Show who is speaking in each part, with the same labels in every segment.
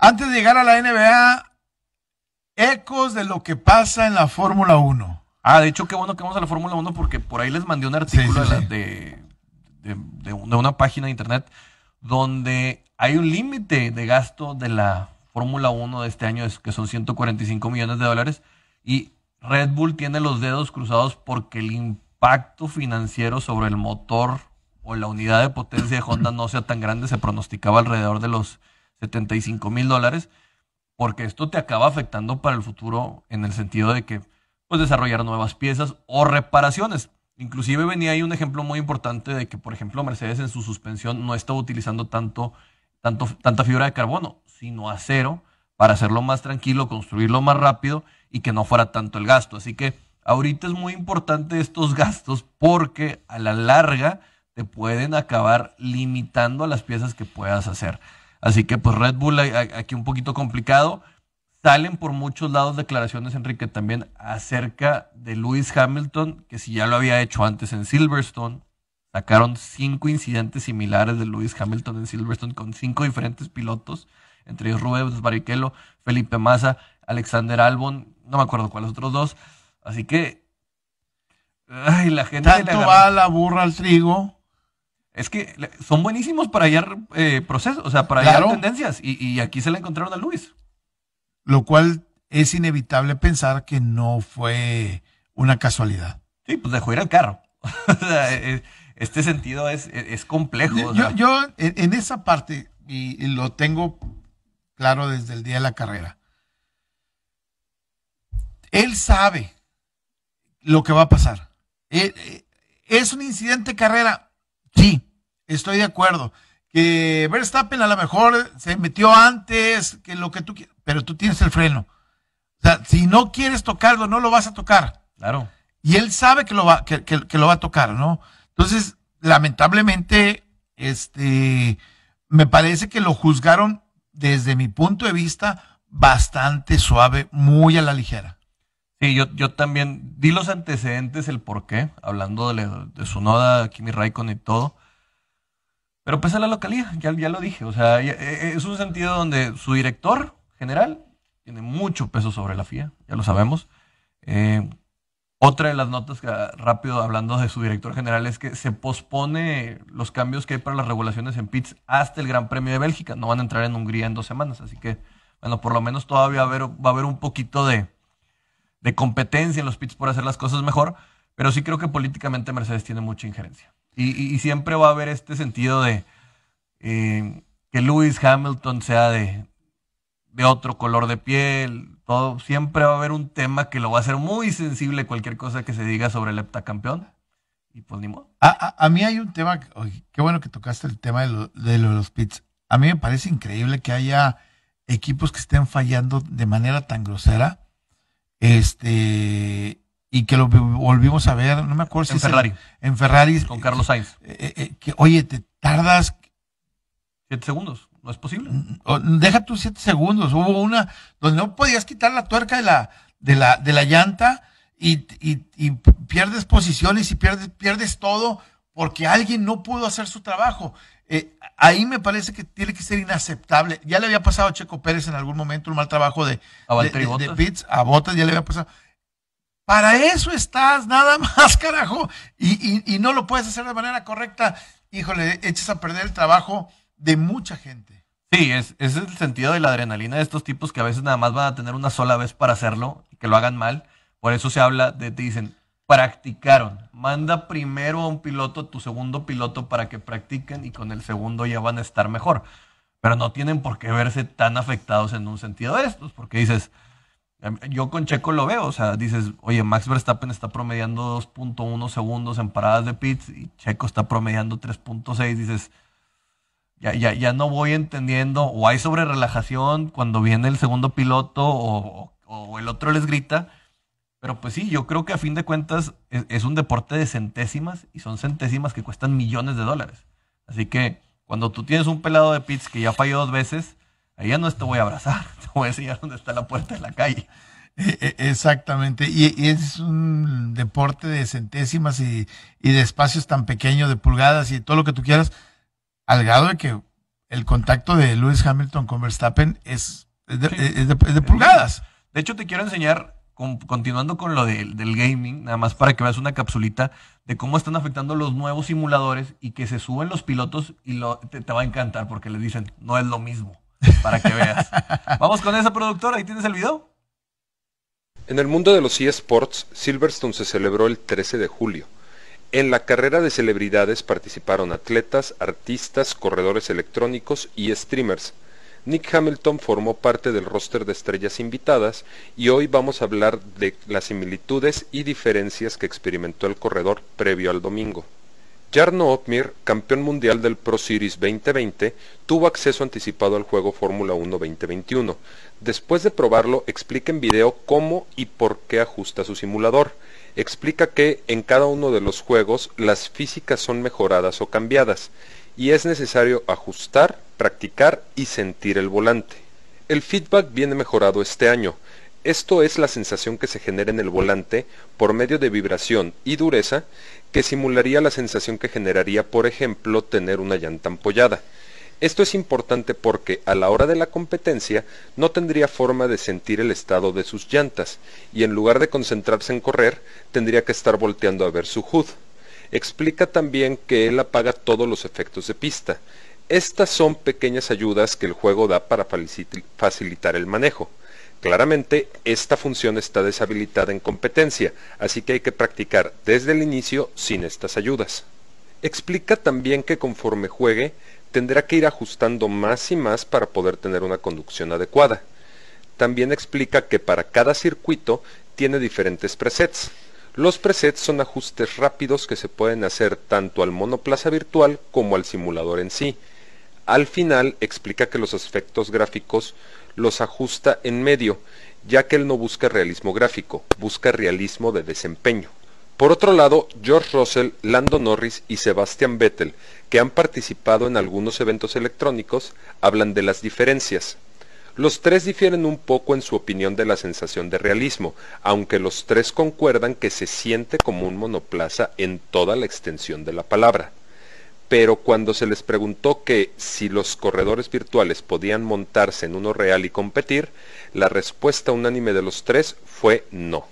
Speaker 1: Antes de llegar a la NBA, ecos de lo que pasa en la Fórmula 1. Ah, de hecho, qué bueno que vamos a la Fórmula 1 porque por ahí les mandé un artículo
Speaker 2: De, de, de, una página de internet donde hay un límite de gasto de la Fórmula 1 de este año, que son 145 millones de dólares, y Red Bull tiene los dedos cruzados porque el impacto financiero sobre el motor o la unidad de potencia de Honda no sea tan grande, se pronosticaba alrededor de los 75 mil dólares, porque esto te acaba afectando para el futuro en el sentido de que pues desarrollar nuevas piezas o reparaciones. Inclusive venía ahí un ejemplo muy importante de que, por ejemplo, Mercedes en su suspensión no estaba utilizando tanto, tanto, tanta fibra de carbono, sino acero, para hacerlo más tranquilo, construirlo más rápido y que no fuera tanto el gasto. Así que ahorita es muy importante estos gastos porque a la larga te pueden acabar limitando a las piezas que puedas hacer. Así que pues Red Bull aquí un poquito complicado. Salen por muchos lados declaraciones, Enrique, también acerca de Lewis Hamilton, que si ya lo había hecho antes en Silverstone, sacaron cinco incidentes similares de Lewis Hamilton en Silverstone con cinco diferentes pilotos, entre ellos Rubens Barrichello, Felipe Massa, Alexander Albon, no me acuerdo cuáles otros dos. Así que... Ay, la gente... Tanto va
Speaker 1: la burra al trigo
Speaker 2: es que son buenísimos para hallar eh, procesos, o sea, para hallar tendencias. Y, aquí se la encontraron a Luis.
Speaker 1: Lo cual es inevitable pensar que no
Speaker 2: fue
Speaker 1: una casualidad.
Speaker 2: Sí, pues dejó ir al carro. E, e, este sentido es, e, complejo. Yo, yo,
Speaker 1: en esa parte, y, lo tengo claro desde el día de la carrera, él sabe lo que va a pasar. ¿Es un incidente carrera? Sí, Estoy de acuerdo. Que Verstappen a lo mejor se metió antes que lo que tú pero tú tienes el freno. O sea, si no quieres tocarlo, no lo vas a tocar. Claro. Y él sabe que lo va, que, que, lo va a tocar, ¿no? Entonces, lamentablemente, este, me parece que lo juzgaron desde mi punto de vista bastante suave, muy a la ligera.
Speaker 2: Sí, yo, yo también di los antecedentes, el por qué, hablando de, de su noda, Kimi Raikkonen y todo. Pero a la localidad, ya, lo dije. O sea, eh, eh, es un sentido donde su director general tiene mucho peso sobre la FIA, ya lo sabemos. Eh, otra de las notas que, ah, rápido hablando de su director general es que se pospone los cambios que hay para las regulaciones en pits hasta el Gran Premio de Bélgica. No van a entrar en Hungría en dos semanas, así que, bueno, por lo menos todavía va a haber, un poquito de, de competencia en los pits por hacer las cosas mejor, pero sí creo que políticamente Mercedes tiene mucha injerencia. Y, y, siempre va a haber este sentido de eh, que Lewis Hamilton sea de, otro color de piel, todo. Siempre va a haber un tema que lo va a hacer muy sensible cualquier cosa que se diga sobre el heptacampeón. Y pues ni modo.
Speaker 1: A, a, mí hay un tema, qué bueno que tocaste el tema de, de los pits. A mí me parece increíble que haya equipos que estén fallando de manera tan grosera. Este, y que lo volvimos a ver, no me acuerdo si en Ferrari. En, Ferrari. Con Carlos Sainz. Eh, eh, eh, oye, te tardas... Siete segundos, no es posible. Mm, mm, deja tus siete segundos. Hubo una donde no podías quitar la tuerca de la, de la, llanta y, pierdes posiciones y pierdes, pierdes todo porque alguien no pudo hacer su trabajo. ahí me parece que tiene que ser inaceptable. Ya le había pasado a Checo Pérez en algún momento un mal trabajo de, a de, a Botas, ya le había pasado. Para eso estás, nada más, carajo. Y, no lo puedes hacer de manera correcta. Híjole, echas a perder el trabajo de mucha gente.
Speaker 2: Sí, ese es el sentido de la adrenalina de estos tipos que a veces nada más van a tener una sola vez para hacerlo, y que lo hagan mal. Por eso se habla de, te dicen, practicaron. Manda primero a un piloto, tu segundo piloto, para que practiquen y con el segundo ya van a estar mejor. Pero no tienen por qué verse tan afectados en un sentido de estos, porque dices, yo con Checo lo veo, o sea, dices, oye, Max Verstappen está promediando 2.1 segundos en paradas de pits y Checo está promediando 3.6, dices, ya, ya, ya, no voy entendiendo, o hay sobre relajación cuando viene el segundo piloto o, el otro les grita, pero pues sí, yo creo que a fin de cuentas es, es, un deporte de centésimas y son centésimas que cuestan millones de dólares. Así que cuando tú tienes un pelado de pits que ya falló dos veces,
Speaker 1: ya no te voy a abrazar, te voy a enseñar dónde está la puerta de la calle. E, e, exactamente, y es un deporte de centésimas y, de espacios tan pequeños, de pulgadas y todo lo que tú quieras, al grado de que el contacto de Lewis Hamilton con Verstappen es, de, pulgadas. De hecho, te quiero enseñar,
Speaker 2: continuando con lo del gaming, nada más para que veas una capsulita de cómo están afectando los nuevos simuladores y que se suben los pilotos y lo, te, te va a encantar porque le dicen, no es lo mismo para que veas. Vamos con esa productora, ahí tienes el video.
Speaker 3: En el mundo de los eSports, Silverstone se celebró el 13 de julio. En la carrera de celebridades participaron atletas, artistas, corredores electrónicos y streamers. Nick Hamilton formó parte del roster de estrellas invitadas y hoy vamos a hablar de las similitudes y diferencias que experimentó el corredor previo al domingo. Jarno Otmir, campeón mundial del Pro Series 2020, tuvo acceso anticipado al juego Fórmula 1 2021. Después de probarlo, explica en video cómo y por qué ajusta su simulador. Explica que en cada uno de los juegos las físicas son mejoradas o cambiadas y es necesario ajustar, practicar y sentir el volante. El feedback viene mejorado este año. Esto es la sensación que se genera en el volante por medio de vibración y dureza que simularía la sensación que generaría, por ejemplo, tener una llanta ampollada. Esto es importante porque a la hora de la competencia no tendría forma de sentir el estado de sus llantas y en lugar de concentrarse en correr tendría que estar volteando a ver su HUD. Explica también que él apaga todos los efectos de pista. Estas son pequeñas ayudas que el juego da para facilitar el manejo. Claramente, esta función está deshabilitada en competencia, así que hay que practicar desde el inicio sin estas ayudas. Explica también que conforme juegue, tendrá que ir ajustando más y más para poder tener una conducción adecuada. También explica que para cada circuito tiene diferentes presets. Los presets son ajustes rápidos que se pueden hacer tanto al monoplaza virtual como al simulador en sí, al final explica que los aspectos gráficos los ajusta en medio, ya que él no busca realismo gráfico, busca realismo de desempeño. Por otro lado, George Russell, Lando Norris y Sebastian Vettel, que han participado en algunos eventos electrónicos, hablan de las diferencias. Los tres difieren un poco en su opinión de la sensación de realismo, aunque los tres concuerdan que se siente como un monoplaza en toda la extensión de la palabra pero cuando se les preguntó que si los corredores virtuales podían montarse en uno real y competir, la respuesta unánime de los tres fue no.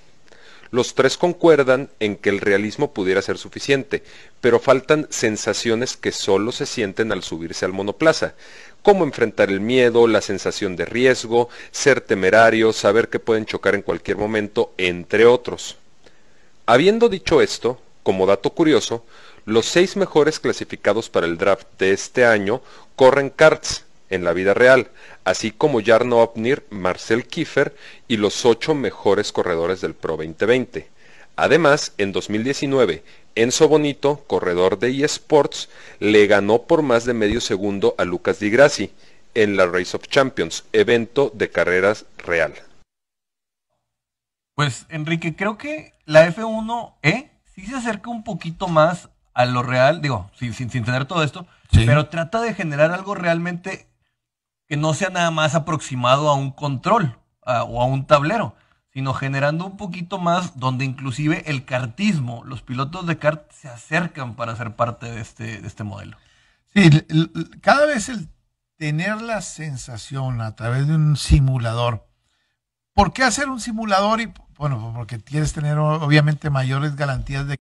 Speaker 3: Los tres concuerdan en que el realismo pudiera ser suficiente, pero faltan sensaciones que solo se sienten al subirse al monoplaza, como enfrentar el miedo, la sensación de riesgo, ser temerario, saber que pueden chocar en cualquier momento, entre otros. Habiendo dicho esto, como dato curioso, los seis mejores clasificados para el draft de este año corren karts en la vida real, así como Jarno Opnir, Marcel Kiefer y los ocho mejores corredores del Pro 2020. Además, en 2019, Enzo Bonito, corredor de eSports, le ganó por más de medio segundo a Lucas Di Grassi en la Race of Champions, evento de carreras real.
Speaker 2: Pues Enrique, creo que la F1E ¿eh? sí se acerca un poquito más a lo real, digo, sin, tener todo esto, pero trata de generar algo realmente que no sea nada más aproximado a un control o a un tablero, sino generando un poquito más donde inclusive el cartismo, los pilotos de kart se acercan para ser parte de este,
Speaker 1: de este modelo. Sí, cada vez el tener la sensación a través de un simulador. ¿Por qué hacer un simulador? Y, bueno, porque quieres tener obviamente mayores garantías de